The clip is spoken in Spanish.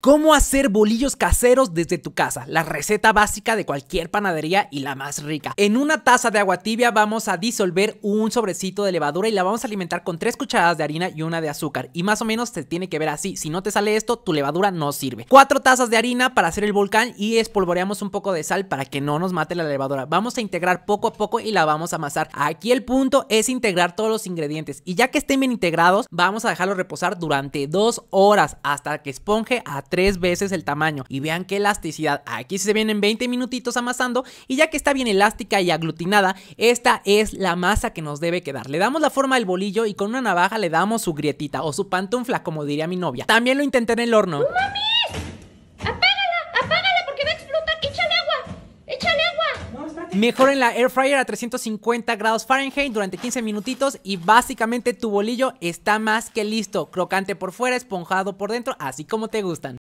¿Cómo hacer bolillos caseros desde tu casa? La receta básica de cualquier panadería y la más rica. En una taza de agua tibia vamos a disolver un sobrecito de levadura y la vamos a alimentar con 3 cucharadas de harina y una de azúcar. Y más o menos se tiene que ver así. Si no te sale esto, tu levadura no sirve. 4 tazas de harina para hacer el volcán y espolvoreamos un poco de sal para que no nos mate la levadura. Vamos a integrar poco a poco y la vamos a amasar. Aquí el punto es integrar todos los ingredientes. Y ya que estén bien integrados, vamos a dejarlo reposar durante 2 horas hasta que esponje a tres veces el tamaño. Y vean qué elasticidad. Aquí se vienen 20 minutitos amasando y ya que está bien elástica y aglutinada, esta es la masa que nos debe quedar. Le damos la forma al bolillo y con una navaja le damos su grietita o su pantufla, como diría mi novia. También lo intenté en el horno. ¡Mami! ¡Apágala! ¡Apágala porque va a explotar! ¡Échale agua! ¡Échale agua! Mejor en la air fryer a 350 grados Fahrenheit durante 15 minutitos y básicamente tu bolillo está más que listo, crocante por fuera, esponjado por dentro, así como te gustan.